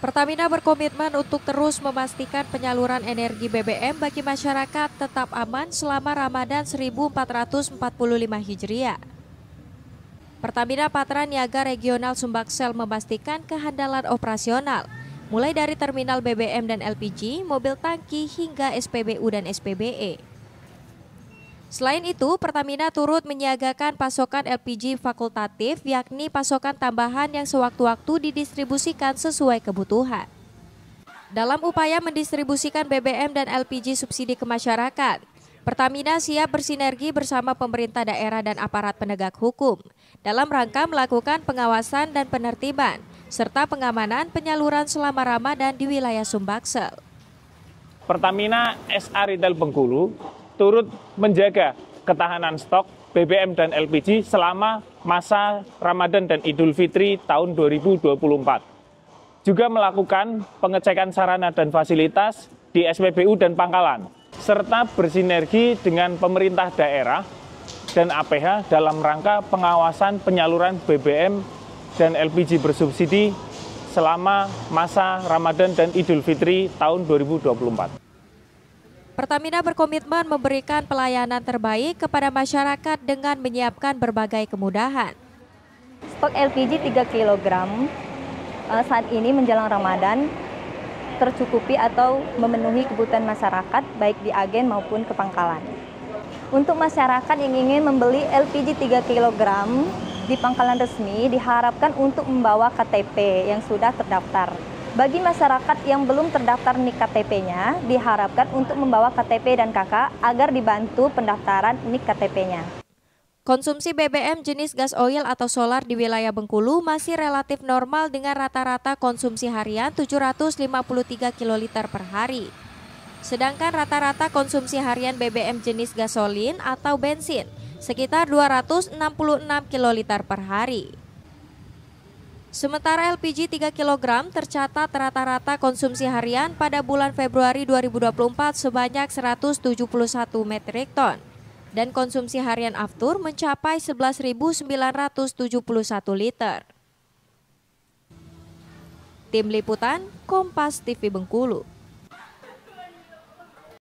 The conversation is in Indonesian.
Pertamina berkomitmen untuk terus memastikan penyaluran energi BBM bagi masyarakat tetap aman selama Ramadan 1445 Hijriah. Pertamina Patra Niaga Regional Sumbaksel memastikan kehandalan operasional, mulai dari terminal BBM dan LPG, mobil tangki hingga SPBU dan SPBE. Selain itu, Pertamina turut menyiagakan pasokan LPG fakultatif, yakni pasokan tambahan yang sewaktu-waktu didistribusikan sesuai kebutuhan. Dalam upaya mendistribusikan BBM dan LPG subsidi ke masyarakat, Pertamina siap bersinergi bersama pemerintah daerah dan aparat penegak hukum dalam rangka melakukan pengawasan dan penertiban, serta pengamanan penyaluran selama Ramadan di wilayah Sumbaksel. Pertamina SA Ridal Bengkulu turut menjaga ketahanan stok BBM dan LPG selama masa Ramadan dan Idul Fitri tahun 2024. Juga melakukan pengecekan sarana dan fasilitas di SPBU dan pangkalan, serta bersinergi dengan pemerintah daerah dan APH dalam rangka pengawasan penyaluran BBM dan LPG bersubsidi selama masa Ramadan dan Idul Fitri tahun 2024. Pertamina berkomitmen memberikan pelayanan terbaik kepada masyarakat dengan menyiapkan berbagai kemudahan. Stok LPG 3 kg saat ini menjelang Ramadan tercukupi atau memenuhi kebutuhan masyarakat baik di agen maupun ke pangkalan. Untuk masyarakat yang ingin membeli LPG 3 kg di pangkalan resmi diharapkan untuk membawa KTP yang sudah terdaftar. Bagi masyarakat yang belum terdaftar NIK KTP-nya, diharapkan untuk membawa KTP dan KK agar dibantu pendaftaran NIK KTP-nya. Konsumsi BBM jenis gas oil atau solar di wilayah Bengkulu masih relatif normal dengan rata-rata konsumsi harian 753 kiloliter per hari. Sedangkan rata-rata konsumsi harian BBM jenis gasolin atau bensin sekitar 266 kiloliter per hari. Sementara LPG 3 kg tercatat rata-rata konsumsi harian pada bulan Februari 2024 sebanyak 171 metrik ton dan konsumsi harian aftur mencapai 11.971 liter. Tim Liputan Kompas TV Bengkulu